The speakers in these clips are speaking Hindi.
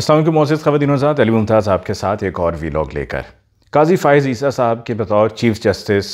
असलम मोज़ आजाद अली मुमताज़ आपके साथ एक और वीलॉग लेकर काजी फ़ायज़ ईसा साहब के बतौर चीफ़ जस्टिस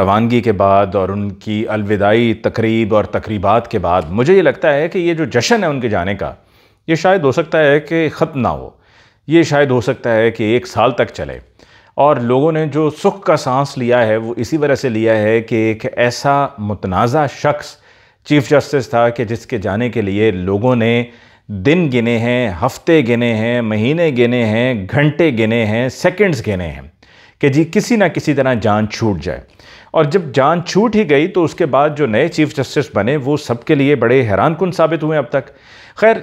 रवानगी के बाद और उनकी अलविदाई तकरीब और तकरीबात के बाद मुझे ये लगता है कि ये जो जश्न है उनके जाने का ये शायद हो सकता है कि ख़त्म ना हो ये शायद हो सकता है कि एक साल तक चले और लोगों ने जो सुख का सांस लिया है वो इसी वजह से लिया है कि एक ऐसा मुतनाज़ शख्स चीफ़ जस्टिस था कि जिसके जाने के लिए लोगों ने दिन गिने हैं हफ्ते गिने हैं महीने गिने हैं घंटे गिने हैं सेकंड्स गिने हैं कि जी किसी ना किसी तरह जान छूट जाए और जब जान छूट ही गई तो उसके बाद जो नए चीफ़ जस्टिस बने वो सबके लिए बड़े हैरान कन साबित हुए अब तक खैर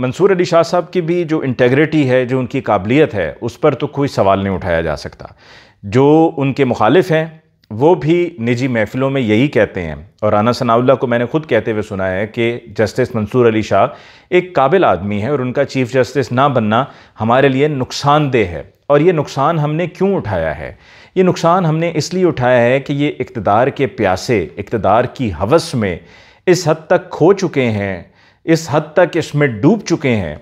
मंसूर अली शाह साहब की भी जो इंटेग्रिटी है जो उनकी काबिलियत है उस पर तो कोई सवाल नहीं उठाया जा सकता जो उनके मुखालिफ हैं वो भी निजी महफिलों में यही कहते हैं और राना सनाउल्ला को मैंने खुद कहते हुए सुना है कि जस्टिस मंसूर अली शाह एक काबिल आदमी है और उनका चीफ जस्टिस ना बनना हमारे लिए नुकसानदेह है और ये नुकसान हमने क्यों उठाया है ये नुकसान हमने इसलिए उठाया है कि ये इकतदार के प्यासे इकतदार की हवस में इस हद तक खो चुके हैं इस हद तक इसमें डूब चुके हैं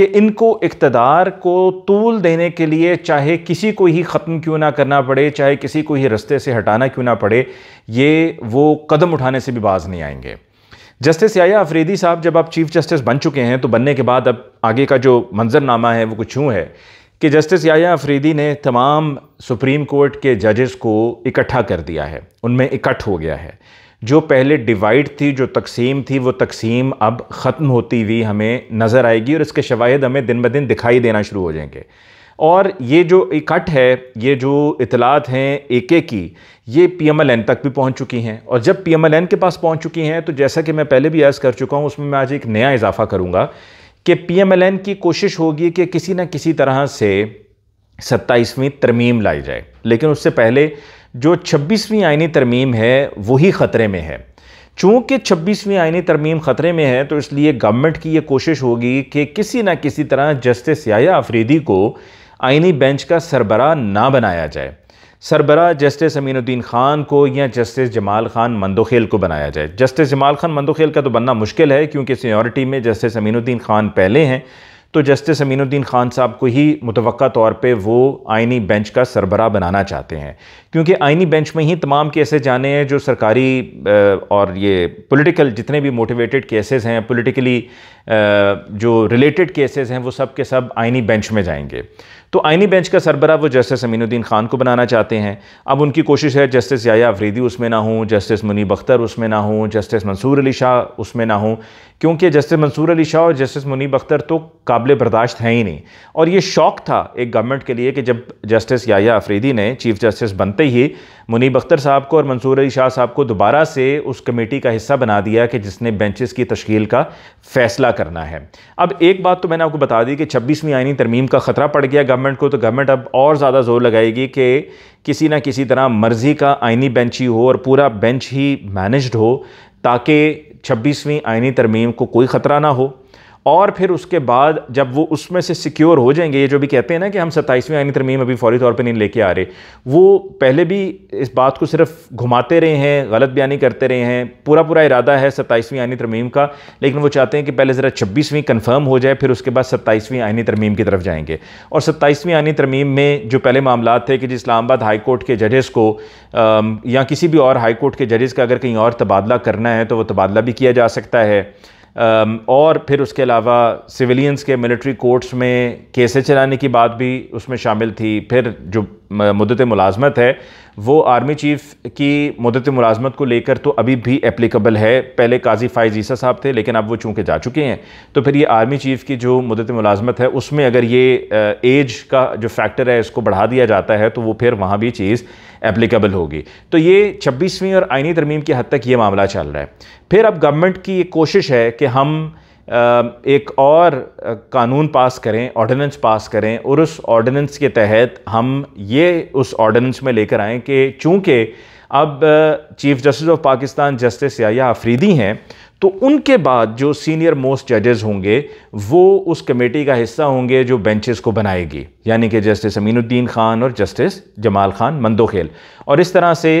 कि इनको इकतदार को तूल देने के लिए चाहे किसी को ही ख़त्म क्यों ना करना पड़े चाहे किसी को ही रस्ते से हटाना क्यों ना पड़े ये वो कदम उठाने से भी बाज़ नहीं आएंगे जस्टिस याया अफरीदी साहब जब आप चीफ जस्टिस बन चुके हैं तो बनने के बाद अब आगे का जो मंजरनामा है वो कुछ यूँ है कि जस्टिस याया अफरीदी ने तमाम सुप्रीम कोर्ट के जजेस को इकट्ठा कर दिया है उनमें इकट्ठ हो गया है जो पहले डिवाइड थी जो तकसीम थी वो तकसीम अब ख़त्म होती हुई हमें नज़र आएगी और इसके शवाहद हमें दिन ब दिन दिखाई देना शुरू हो जाएंगे और ये जो इकट्ठ है ये जो इतलात हैं ए के की ये पी एम एल एन तक भी पहुँच चुकी हैं और जब पी एम एल एन के पास पहुँच चुकी हैं तो जैसा कि मैं पहले भी अर्ज़ कर चुका हूँ उसमें मैं आज एक नया इजाफ़ा करूँगा कि पी एम एल एन की कोशिश होगी कि किसी न किसी तरह से सत्ताईसवीं तरमीम लाई जाए लेकिन उससे पहले जो 26वीं आइनी तरमीम है वही ख़तरे में है चूँकि 26वीं आइनी तरमीम ख़तरे में है तो इसलिए गवर्नमेंट की ये कोशिश होगी कि किसी न किसी तरह जस्टिस याया आफरीदी को आइनी बेंच का सरबरा ना बनाया जाए सरबरा जस्टिस अमीनुद्दीन खान को या जस्टिस जमाल खान मंदोखेल को बनाया जाए जस्टिस जमाल खान मंदोखेल का तो बनना मुश्किल है क्योंकि सीनियरिटी में जस्टिस अमीनुद्दीन खान पहले हैं तो जस्टिस अमीनुद्दीन खान साहब को ही मुतव तौर पर वो आइनी बेंच का सरबरा बनाना चाहते हैं क्योंकि आइनी बेंच में ही तमाम केसेज जाने हैं जो सरकारी और ये पोलिटिकल जितने भी मोटिवेटेड केसेज़ हैं पोलिटिकली जो रिलेटेड केसेज हैं वो सब के सब आइनी बेंच में जाएंगे तो आइनी बेंच का सरबरा वो जस्टिस अमीनुद्दीन खान को बनाना चाहते हैं अब उनकी कोशिश है जस्टिस याया अफरीदी उसमें ना हों जस्टिस मुनीब अख्तर उसमें ना हों जस्टिस मंसूर अली शाह उसमें ना हों क्योंकि जस्टिस मंसूर अली शाह और जस्टिस मुनीब अख्तर तो काबिल बर्दाश्त हैं ही नहीं और ये शौक़ था एक गवर्नमेंट के लिए कि जब जस्टिस याया अफरीदी ने चीफ जस्टिस बनते ही मुनीब अख्तर साहब को और मंसूर अली शाह साहब को दोबारा से उस कमेटी का हिस्सा बना दिया कि जिसने बेंचेस की तश्ील का फैसला करना है अब एक बात तो मैंने आपको बता दी कि छब्बीसवीं आइनी तरमीम का ख़तरा पड़ गया गवर्नमेंट को तो गवर्नमेंट अब और ज़्यादा जोर लगाएगी कि किसी ना किसी तरह मर्ज़ी का आइनी बेंच ही हो और पूरा बेंच ही मैनेज हो ताकि छब्बीसवीं आइनी तरमीम को कोई ख़तरा ना हो और फिर उसके बाद जब वो उसमें से सिक्योर हो जाएंगे ये जो भी कहते हैं ना कि हम सत्ताईसवीं आइनी तरमीम अभी फौरी तौर पर नहीं लेके आ रहे वो पहले भी इस बात को सिर्फ घुमाते रहे हैं गलत बयानी करते रहे हैं पूरा पूरा इरादा है सत्ताईसवीं आइनी तरमीम का लेकिन वो चाहते हैं कि पहले ज़रा छब्बीसवीं कन्फर्म हो जाए फिर उसके बाद सत्ताईसवीं आइनी तरमीम की तरफ जाएंगे और सत्ताईसवीं आइनी तरमीम में जो पहले मामला थे कि जिस इस्लामाबाद हाई कोर्ट के जजेस को या किसी भी और हाई कोर्ट के जजेस का अगर कहीं और तबादला करना है तो वह तबादला भी किया जा सकता है Um, और फिर उसके अलावा सिविलियंस के मिलिट्री कोर्ट्स में केसें चलाने की बात भी उसमें शामिल थी फिर जो मदत मुलाजमत है वो आर्मी चीफ़ की मदत मुलाजमत को लेकर तो अभी भी एप्लीकेबल है पहले काजी फ़ाइज ईसा साहब थे लेकिन अब वो चूँकि जा चुके हैं तो फिर ये आर्मी चीफ़ की जो मदत मुलाजमत है उसमें अगर ये एज का जो फैक्टर है इसको बढ़ा दिया जाता है तो वो फिर वहाँ भी चीज़ एप्लीकेबल होगी तो ये छब्बीसवीं और आइनी तरमीम की हद तक ये मामला चल रहा है फिर अब गवर्नमेंट की ये कोशिश है कि हम एक और कानून पास करें ऑर्डिनेंस पास करें और उस ऑर्डिनेंस के तहत हम ये उस ऑर्डिनेंस में लेकर आएँ कि चूँकि अब chief justice of Pakistan justice या आफरीदी हैं तो उनके बाद जो सीनियर मोस्ट जजेस होंगे वो उस कमेटी का हिस्सा होंगे जो बेंचेस को बनाएगी यानी कि जस्टिस अमीनुद्दीन खान और जस्टिस जमाल खान मंदोखेल और इस तरह से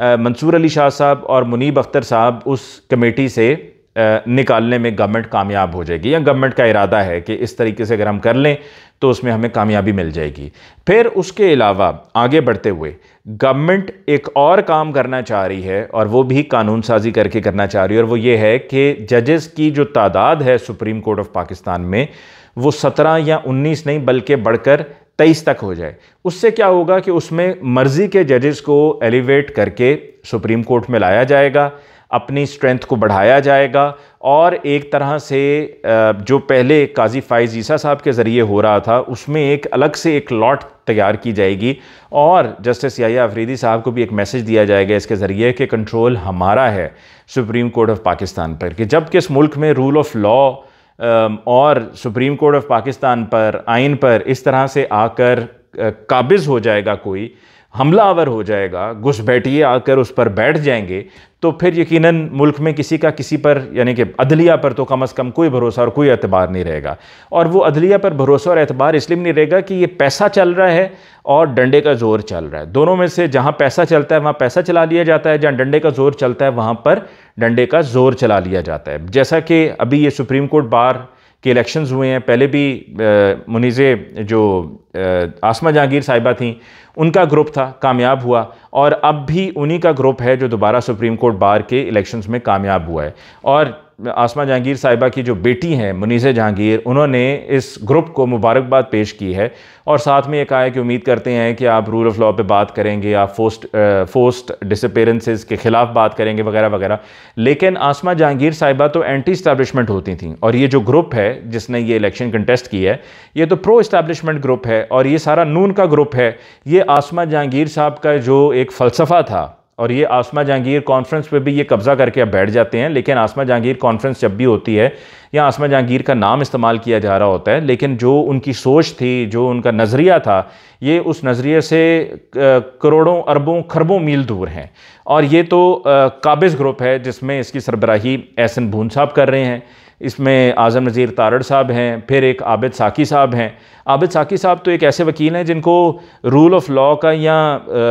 मंसूर अली शाह साहब और मुनीब अख्तर साहब उस कमेटी से निकालने में गवर्नमेंट कामयाब हो जाएगी या गवर्नमेंट का इरादा है कि इस तरीके से अगर हम कर लें तो उसमें हमें कामयाबी मिल जाएगी फिर उसके अलावा आगे बढ़ते हुए गवर्नमेंट एक और काम करना चाह रही है और वो भी कानून साजी करके करना चाह रही है और वो ये है कि जजेस की जो तादाद है सुप्रीम कोर्ट ऑफ पाकिस्तान में वो सत्रह या उन्नीस नहीं बल्कि बढ़कर तेईस तक हो जाए उससे क्या होगा कि उसमें मर्ज़ी के जजेस को एलिवेट करके सुप्रीम कोर्ट में लाया जाएगा अपनी स्ट्रेंथ को बढ़ाया जाएगा और एक तरह से जो पहले काजी फाइज ईसा साहब के ज़रिए हो रहा था उसमें एक अलग से एक लॉट तैयार की जाएगी और जस्टिस या अफरीदी साहब को भी एक मैसेज दिया जाएगा इसके ज़रिए कि कंट्रोल हमारा है सुप्रीम कोर्ट ऑफ पाकिस्तान पर कि जब इस मुल्क में रूल ऑफ लॉ और सुप्रीम कोर्ट ऑफ पाकिस्तान पर आइन पर इस तरह से आकर काबिज़ हो जाएगा कोई हमलावर हो जाएगा बैठिए आकर उस पर बैठ जाएंगे तो फिर यकीनन मुल्क में किसी का किसी पर यानी कि अदलिया पर तो कम अज़ कम कोई भरोसा और कोई एतबार नहीं रहेगा और वो अदलिया पर भरोसा और एतबार इसलिए नहीं रहेगा कि ये पैसा चल रहा है और डंडे का जोर चल रहा है दोनों में से जहाँ पैसा चलता है वहाँ पैसा चला लिया जाता है जहाँ डंडे का जोर चलता है वहाँ पर डंडे का जोर चला लिया जाता है जैसा कि अभी ये सुप्रीम कोर्ट बार के इलेक्शंस हुए हैं पहले भी मुनीज़े जो आसमा जहांगीर साहिबा थी उनका ग्रुप था कामयाब हुआ और अब भी उन्हीं का ग्रुप है जो दोबारा सुप्रीम कोर्ट बार के इलेक्शंस में कामयाब हुआ है और आसमा जहांगीर साहिबा की जो बेटी हैं मुनीज़ जहांगीर उन्होंने इस ग्रुप को मुबारकबाद पेश की है और साथ में ये कहा है कि उम्मीद करते हैं कि आप रूल ऑफ लॉ पे बात करेंगे आप फोस्ट फोस्ट डिसपेरेंसेस के ख़िलाफ़ बात करेंगे वगैरह वगैरह लेकिन आसमा जहांगीर साहिबा तो एंटी इस्टेबलिशमेंट होती थी और ये जो ग्रुप है जिसने ये इलेक्शन कंटेस्ट की है ये तो प्रो इस्टेबलिशमेंट ग्रुप है और ये सारा नून का ग्रुप है ये आसमा जहांगीर साहब का जो एक फ़लसफ़ा था और ये आसमा जहांगीर कॉन्फ्रेंस पे भी ये कब्ज़ा करके अब बैठ जाते हैं लेकिन आसमा जहांगीर कॉन्फ्रेंस जब भी होती है या आसमा जहांगीर का नाम इस्तेमाल किया जा रहा होता है लेकिन जो उनकी सोच थी जो उनका नज़रिया था ये उस नज़रिए से करोड़ों अरबों खरबों मील दूर हैं और ये तो काबिज़ ग्रुप है जिसमें इसकी सरबराही एहसन भून साहब कर रहे हैं इसमें आज़म नज़ीर तारड़ साहब हैं फिर एक आबिद साकी साहब हैं आबिद साकी साहब तो एक ऐसे वकील हैं जिनको रूल ऑफ लॉ का या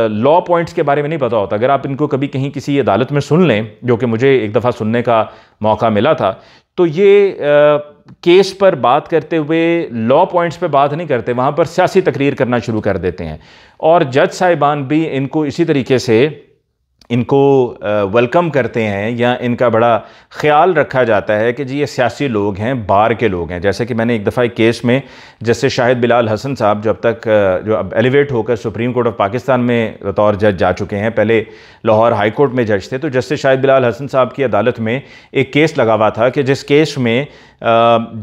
लॉ पॉइंट्स के बारे में नहीं पता होता अगर आप इनको कभी कहीं किसी अदालत में सुन लें जो कि मुझे एक दफ़ा सुनने का मौका मिला था तो ये आ, केस पर बात करते हुए लॉ पॉइंट्स पे बात नहीं करते वहाँ पर सियासी तकरीर करना शुरू कर देते हैं और जज साहिबान भी इनको इसी तरीके से इनको वेलकम करते हैं या इनका बड़ा ख्याल रखा जाता है कि जी ये सियासी लोग हैं बार के लोग हैं जैसे कि मैंने एक दफ़ा एक केस में जैसे शाहिद बिलाल हसन साहब जो अब तक जो अब एलिवेट होकर सुप्रीम कोर्ट ऑफ पाकिस्तान में बतौर जज जा चुके हैं पहले लाहौर हाई कोर्ट में जज थे तो जस्टिस शाहिद बिलाल हसन साहब की अदालत में एक केस लगा हुआ था कि जिस केस में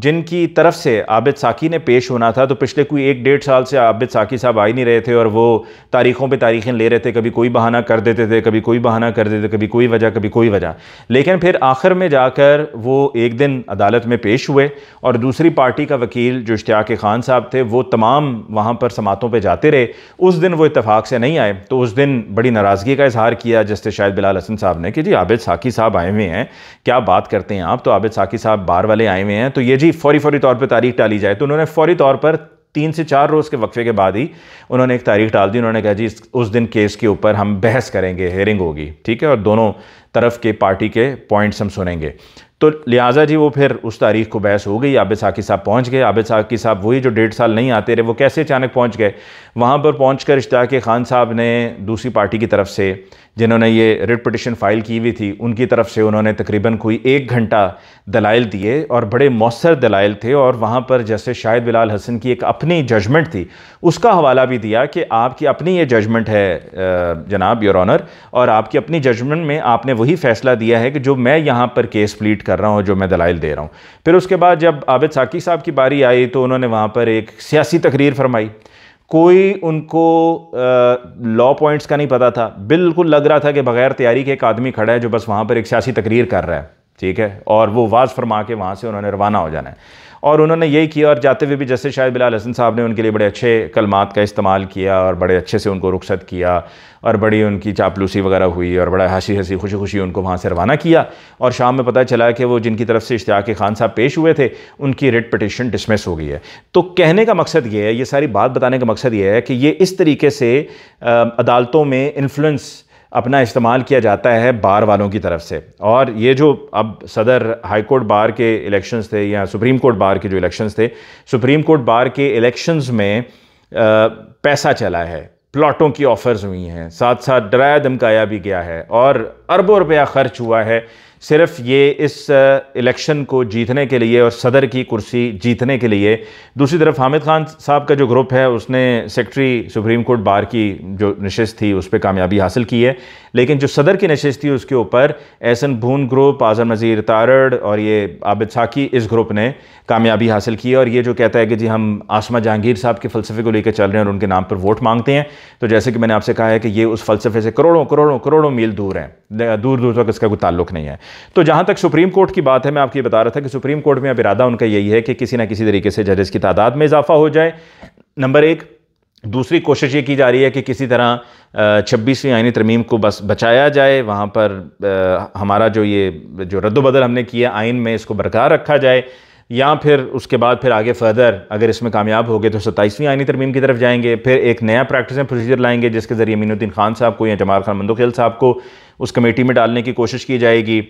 जिनकी तरफ से आबिद साकी ने पेश होना था तो पिछले कोई एक डेढ़ साल से आबिद साकी साहब आ ही नहीं रहे थे और वो तारीखों पर तारीखें ले रहे थे कभी कोई बहाना कर देते थे कभी कोई कोई बहाना कर देते कभी कोई वजह कभी कोई वजह लेकिन फिर आखिर में जाकर वो एक दिन अदालत में पेश हुए और दूसरी पार्टी का वकील जो इश्तिया खान साहब थे वो तमाम वहाँ पर समातों पर जाते रहे उस दिन वो इतफाक़ से नहीं आए तो उस दिन बड़ी नाराज़गी का इजहार किया जस्टिस शाह बिलाल हसन साहब ने कि जी आबिद साकी साहब आए हुए हैं क्या बात करते हैं आप तो आबिद साकी साहब बार वाले आए हुए हैं तो ये जी फौरी फौरी तौर पर तारीख डाली जाए तो उन्होंने फौरी तौर पर तीन से चार रोज़ के वक्फे के बाद ही उन्होंने एक तारीख डाल दी उन्होंने कहा जी उस दिन केस के ऊपर हम बहस करेंगे हेयरिंग होगी ठीक है और दोनों तरफ के पार्टी के पॉइंट्स हम सुनेंगे तो लिहाजा जी वो फिर उस तारीख को बहस हो गई आबिद साकी साहब पहुंच गए आबिद साकी साहब वही जो डेढ़ साल नहीं आते रहे वो कैसे अचानक पहुंच गए वहाँ पर पहुंचकर कर इश्ताक खान साहब ने दूसरी पार्टी की तरफ से जिन्होंने ये रिट पटिशन फ़ाइल की हुई थी उनकी तरफ से उन्होंने तकरीबन कोई एक घंटा दलाइल दिए और बड़े मौसर दलाइल थे और वहाँ पर जैसे शाहिद बिलाल हसन की एक अपनी जजमेंट थी उसका हवाला भी दिया कि आपकी अपनी ये जजमेंट है जनाब योर ऑनर और आपकी अपनी जजमेंट में आपने वही फ़ैसला दिया है कि जो मैं यहाँ पर केस प्लीट कर रहा हूँ जो मैं दलाइल दे रहा हूँ फिर उसके बाद जब आबिद साकी साहब की बारी आई तो उन्होंने वहाँ पर एक सियासी तकरीर फरमाई कोई उनको लॉ पॉइंट्स का नहीं पता था बिल्कुल लग रहा था कि बगैर तैयारी के एक आदमी खड़ा है जो बस वहाँ पर एक सियासी तकरीर कर रहा है ठीक है और वो वाज फरमा के वहाँ से उन्होंने रवाना हो जाना है और उन्होंने यही किया और जाते हुए भी जैसे शायद बिलाल हसन साहब ने उनके लिए बड़े अच्छे कलमात का इस्तेमाल किया और बड़े अच्छे से उनको रुखसत किया और बड़ी उनकी चापलूसी वगैरह हुई और बड़ा हंसी हंसी खुशी खुशी उनको वहाँ से रवाना किया और शाम में पता चला कि वो जिनकी तरफ से इश्ताक खान साहब पेश हुए थे उनकी रेट पटिशन डिसमिस हो गई है तो कहने का मकसद ये है ये सारी बात बताने का मकसद ये है कि ये इस तरीके से अदालतों में इन्फ्लुंस अपना इस्तेमाल किया जाता है बार वालों की तरफ से और ये जो अब सदर हाई कोर्ट बार के इलेक्शंस थे या सुप्रीम कोर्ट बार के जो इलेक्शंस थे सुप्रीम कोर्ट बार के इलेक्शंस में आ, पैसा चला है प्लॉटों की ऑफ़र्स हुई हैं साथ साथ डराया धमकाया भी गया है और अरबों रुपया खर्च हुआ है सिर्फ ये इस इलेक्शन को जीतने के लिए और सदर की कुर्सी जीतने के लिए दूसरी तरफ हामिद खान साहब का जो ग्रुप है उसने सेक्रेटरी सुप्रीम कोर्ट बार की जो नशस्त थी उस पर कामयाबी हासिल की है लेकिन जो सदर की नशस्त थी उसके ऊपर एहसन भून ग्रुप आज़म नज़ीर तारड़ और ये आबिद साकी इस ग्रुप ने कामयाबी हासिल की है और ये जो कहता है कि जी हम आसमा जहांगीर साहब के फ़लसफे को लेकर चल रहे हैं और उनके नाम पर वोट मांगते हैं तो जैसे कि मैंने आपसे कहा है कि ये उस फ़लसफे से करोड़ों करोड़ों करोड़ों मील दूर हैं दूर दूर तक इसका कोई ताल्लुक नहीं है तो जहां तक सुप्रीम कोर्ट की बात है मैं आपको यह बता रहा था कि सुप्रीम कोर्ट में अब इरादा उनका यही है कि किसी ना किसी तरीके से जजेस की तादाद में इजाफा हो जाए नंबर एक दूसरी कोशिश ये की जा रही है कि किसी तरह छब्बीसवीं आइनी तरमीम को बस बचाया जाए वहाँ पर हमारा जो ये जो रद्दबदल हमने किया आइन में इसको बरकरार रखा जाए या फिर उसके बाद फिर आगे फर्दर अगर इसमें कामयाब हो गए तो सत्ताईसवीं आइनी तरमीम की तरफ जाएंगे फिर एक नया प्रैक्टिस एंड प्रोसीजर लाएंगे जिसके ज़रिए मीनुद्दीन खान साहब को या जमाल खान मंदोखेल साहब को उस कमेटी में डालने की कोशिश की जाएगी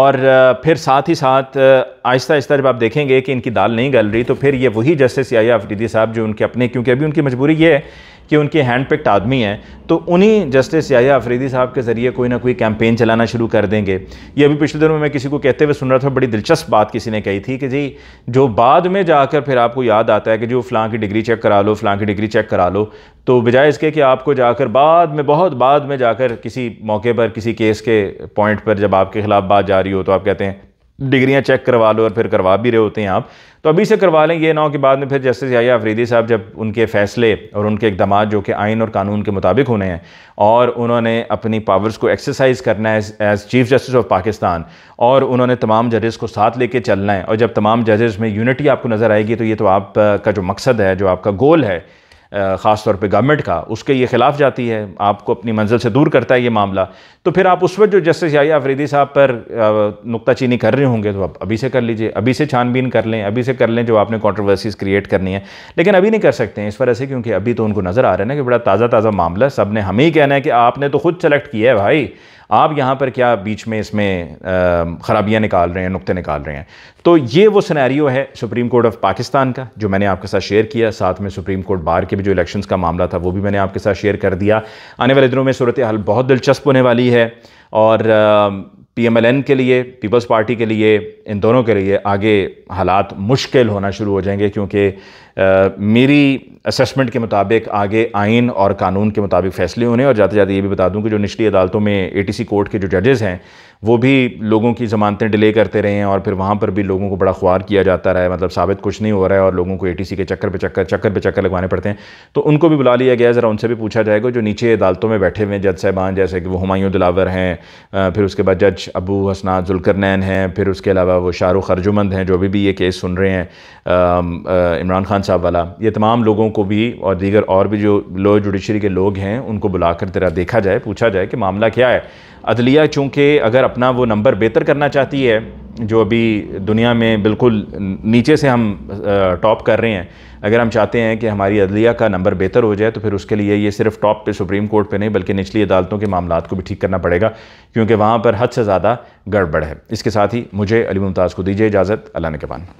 और फिर साथ ही साथ आहिस्ता आहिस्ता जब आप देखेंगे कि इनकी दाल नहीं गल रही तो फिर ये वही जस्टिस या आफरीदी साहब जो उनके अपने क्योंकि अभी उनकी मजबूरी ये है कि उनके हैंड पिक्ड आदमी हैं तो उन्हीं जस्टिस याया अफरीदी साहब के ज़रिए कोई ना कोई कैंपेन चलाना शुरू कर देंगे ये अभी पिछले दिनों में मैं किसी को कहते हुए सुन रहा था बड़ी दिलचस्प बात किसी ने कही थी कि जी जो बाद में जाकर फिर आपको याद आता है कि जो फ़लाँ की डिग्री चेक करा लो फ़लाँ की डिग्री चेक करा लो तो बजाय इसके कि आपको जाकर बाद में बहुत बाद में जाकर किसी मौके पर किसी केस के पॉइंट पर जब आपके खिलाफ बात जा रही हो तो आप कहते हैं डिग्रियाँ चेक करवा लो और फिर करवा भी रहे होते हैं आप तो अभी से करवा लें ये ना हो कि बाद में फिर जस्टिस याया अफरीदी साहब जब उनके फ़ैसले और उनके इकदाम जो कि आइन और कानून के मुताबिक होने हैं और उन्होंने अपनी पावर्स को एक्सरसाइज करना है as chief justice of Pakistan और उन्होंने तमाम जजेस को साथ लेके चलना है और जब तमाम जजेस में यूनिटी आपको नज़र आएगी तो ये तो आपका जो मकसद है जो आपका गोल है ख़ास तौर पे गवर्नमेंट का उसके ये खिलाफ जाती है आपको अपनी मंजिल से दूर करता है ये मामला तो फिर आप उस वक्त जो जस्टिस याया अफरीदी साहब पर नुकताचीनी कर रहे होंगे तो आप अभी से कर लीजिए अभी से छानबीन कर लें अभी से कर लें जो आपने कॉन्ट्रोवर्सीज़ क्रिएट करनी है लेकिन अभी नहीं कर सकते हैं इस वजह से क्योंकि अभी तो उनको नज़र आ रहा है ना कि बड़ा ताज़ा ताज़ा मामला है सब ने हमें ही कहना है कि आपने तो खुद सेलेक्ट किया है भाई आप यहाँ पर क्या बीच में इसमें ख़राबियाँ निकाल रहे हैं नुकते निकाल रहे हैं तो ये वो सिनेरियो है सुप्रीम कोर्ट ऑफ पाकिस्तान का जो मैंने आपके साथ शेयर किया साथ में सुप्रीम कोर्ट बार के भी जो इलेक्शंस का मामला था वो भी मैंने आपके साथ शेयर कर दिया आने वाले दिनों में सूरत हाल बहुत दिलचस्प होने वाली है और पीएमएलएन के लिए पीपल्स पार्टी के लिए इन दोनों के लिए आगे हालात मुश्किल होना शुरू हो जाएंगे क्योंकि मेरी असेसमेंट के मुताबिक आगे आइन और कानून के मुताबिक फ़ैसले होने और जाते जाते ये भी बता दूं कि जो निचली अदालतों में एटीसी कोर्ट के जो जजेस हैं वो भी लोगों की ज़मानतें डिले करते रहे हैं और फिर वहाँ पर भी लोगों को बड़ा ख्वार किया जाता रहा है मतलब साबित कुछ नहीं हो रहा है और लोगों को ए के चक्कर पर चक्कर चक्कर पर चक्कर लगवाने पड़ते हैं तो उनको भी बुला लिया गया ज़रा उनसे भी पूछा जाएगा जो नीचे अदालतों में बैठे हुए जज साहबान जैसे कि वो हमायूँ दिलावर हैं फिर उसके बाद जज अध्यक्ष अबू हसना जुलकरनैन हैं फिर उसके अलावा वो शाहरुख अर्जुमंद हैं जो अभी भी ये केस सुन रहे हैं इमरान खान साहब वाला ये तमाम लोगों को भी और दीगर और भी जो लो जुडिशरी के लोग हैं उनको बुला कर तेरा देखा जाए पूछा जाए कि मामला क्या है अदलिया चूँकि अगर अपना वो नंबर बेहतर करना चाहती है जो अभी दुनिया में बिल्कुल नीचे से हम टॉप कर रहे हैं अगर हम चाहते हैं कि हमारी अदलिया का नंबर बेहतर हो जाए तो फिर उसके लिए ये सिर्फ टॉप पे सुप्रीम कोर्ट पे नहीं बल्कि निचली अदालतों के मामला को भी ठीक करना पड़ेगा क्योंकि वहाँ पर हद से ज़्यादा गड़बड़ है इसके साथ ही मुझे अली मुमताज़ को दीजिए इजाज़त अल्लाह ने के पान